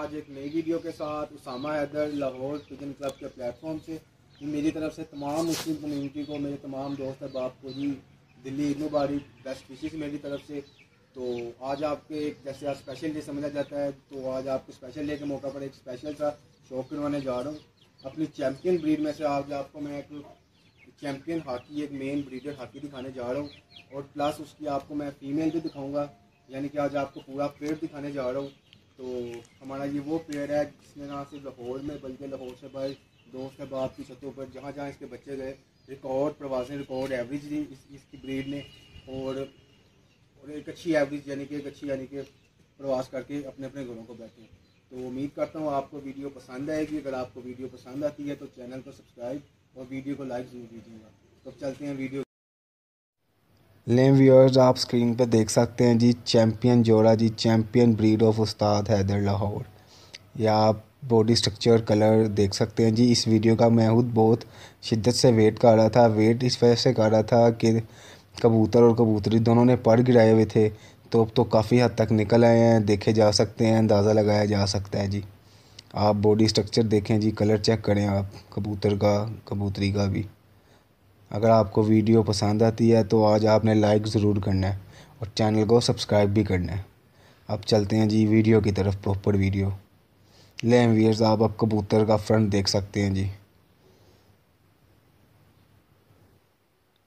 आज एक नई वीडियो के साथ उसामा हैदर लाहौर पिजन क्लब के प्लेटफॉर्म से मेरी तरफ से तमाम मुस्लिम कम्यूनिटी को मेरे तमाम दोस्त अहबाब को जी दिल्ली इन मुबारक बेस्ट विशेष मेरी तरफ से तो आज आपके एक जैसे आज स्पेशल डे समझा जाता है तो आज आपको स्पेशल डे के मौका पर एक स्पेशल सा शो करवाने जा रहा हूँ अपनी चैम्पियन ब्रीड में से आज आपको मैं एक चैम्पियन हाकी एक मेन ब्रीडर हाकी दिखाने जा रहा हूँ और प्लस उसकी आपको मैं फीमेल भी दिखाऊँगा यानी कि आज आपको पूरा पेड़ दिखाने जा रहा हूँ तो हमारा ये वो पेड़ है जिसने ना सिर्फ लाहौर में बल्कि लाहौर से बाहर दो शहबाब की छतों पर जहाँ जहाँ इसके बच्चे गए रिकॉर्ड प्रवासें रिकॉर्ड एवरेज दी इस, इसकी ब्रीड ने और और एक अच्छी एवरेज यानी कि एक अच्छी यानी कि प्रवास करके अपने अपने घरों को बैठे तो उम्मीद करता हूँ आपको वीडियो पसंद आएगी अगर आपको वीडियो पसंद आती है तो चैनल को सब्सक्राइब और वीडियो को लाइक ज़रूर दीजिएगा तो चलते हैं वीडियो लेम व्यूअर्स आप स्क्रीन पर देख सकते हैं जी चैम्पियन जोड़ा जी चैम्पियन ब्रीड ऑफ उस्ताद हैदर लाहौर या आप बॉडी स्ट्रक्चर कलर देख सकते हैं जी इस वीडियो का मैं खुद बहुत शिद्दत से वेट कर रहा था वेट इस वजह से कर रहा था कि कबूतर और कबूतरी दोनों ने पड़ गिराए हुए थे तो अब तो काफ़ी हद तक निकल आए हैं देखे जा सकते हैं अंदाज़ा लगाया जा सकता है जी आप बॉडी स्ट्रक्चर देखें जी कलर चेक करें आप कबूतर का कबूतरी का भी अगर आपको वीडियो पसंद आती है तो आज आपने लाइक ज़रूर करना है और चैनल को सब्सक्राइब भी करना है अब चलते हैं जी वीडियो की तरफ प्रॉपर वीडियो लें वीयर्स आप अब कबूतर का फ्रंट देख सकते हैं जी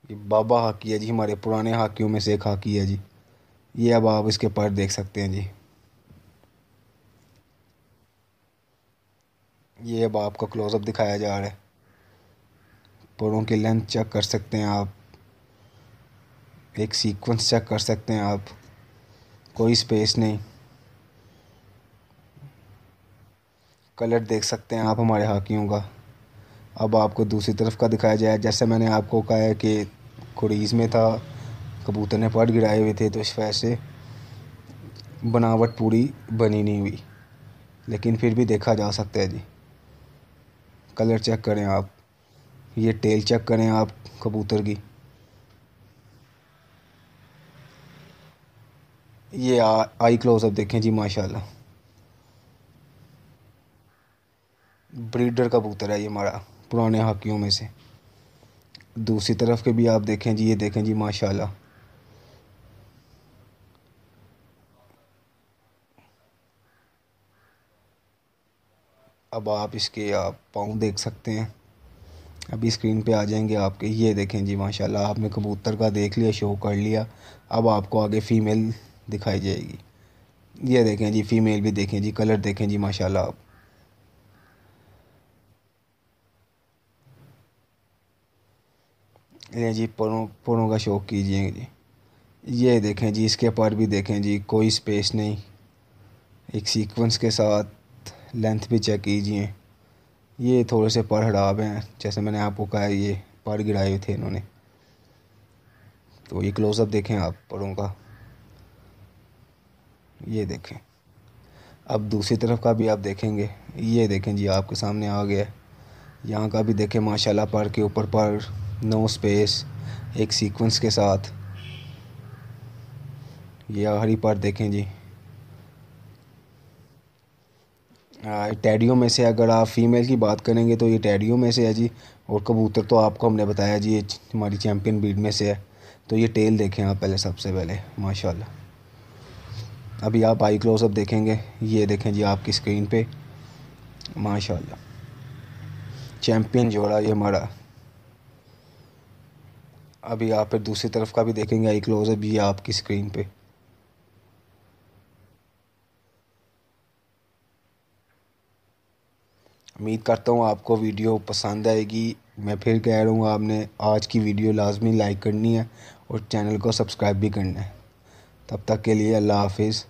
ये बाबा हाकी है जी हमारे पुराने हाकियों में से एक हाकी है जी ये अब आप इसके पर देख सकते हैं जी ये अब आपको क्लोज़अप दिखाया जा रहा है पोरों की लेंथ चेक कर सकते हैं आप एक सीक्वेंस चेक कर सकते हैं आप कोई स्पेस नहीं कलर देख सकते हैं आप हमारे हाकियों का अब आपको दूसरी तरफ का दिखाया जाए जैसे मैंने आपको कहा है कि खुड़ीज में था कबूतर ने पट गिराए हुए थे तो इस वजह से बनावट पूरी बनी नहीं हुई लेकिन फिर भी देखा जा सकता है जी कलर चेक करें आप ये टेल चेक करें आप कबूतर की ये आ, आई क्लोजअप देखें जी माशाल्लाह ब्रीडर कबूतर है ये हमारा पुराने हाकियों में से दूसरी तरफ के भी आप देखें जी ये देखें जी माशाल्लाह अब आप इसके आप पाँव देख सकते हैं अभी स्क्रीन पे आ जाएंगे आपके ये देखें जी माशाल्लाह आपने कबूतर का देख लिया शो कर लिया अब आपको आगे फ़ीमेल दिखाई जाएगी ये देखें जी फ़ीमेल भी देखें जी कलर देखें जी माशाल्लाह आप ये जी पुरों पुरों का शो कीजिए जी ये देखें जी इसके पर भी देखें जी कोई स्पेस नहीं एक सीक्वेंस के साथ लेंथ भी चेक कीजिए ये थोड़े से पर हड़ाव हैं जैसे मैंने आपको कहा ये पर गिराए हुए थे इन्होंने तो ये क्लोजअप देखें आप पड़ों का ये देखें अब दूसरी तरफ का भी आप देखेंगे ये देखें जी आपके सामने आ गया है यहाँ का भी देखें माशाल्लाह पर के ऊपर पर नो स्पेस एक सीक्वेंस के साथ ये आखिरी पर देखें जी हाँ, टैडियो में से अगर आप फीमेल की बात करेंगे तो ये टैडियो में से है जी और कबूतर तो आपको हमने बताया जी ये हमारी चैम्पियन ब्रीड में से है तो ये टेल देखें आप पहले सबसे पहले माशाल्लाह अभी आप आई क्लोजअप देखेंगे ये देखें जी आपकी स्क्रीन पे माशाल्लाह चैम्पियन जोड़ा ये हमारा अभी आप फिर दूसरी तरफ का भी देखेंगे आई क्लोजअप ये आपकी स्क्रीन पे उम्मीद करता हूँ आपको वीडियो पसंद आएगी मैं फिर कह रहा हूँ आपने आज की वीडियो लाजमी लाइक करनी है और चैनल को सब्सक्राइब भी करना है तब तक के लिए अल्लाह हाफिज़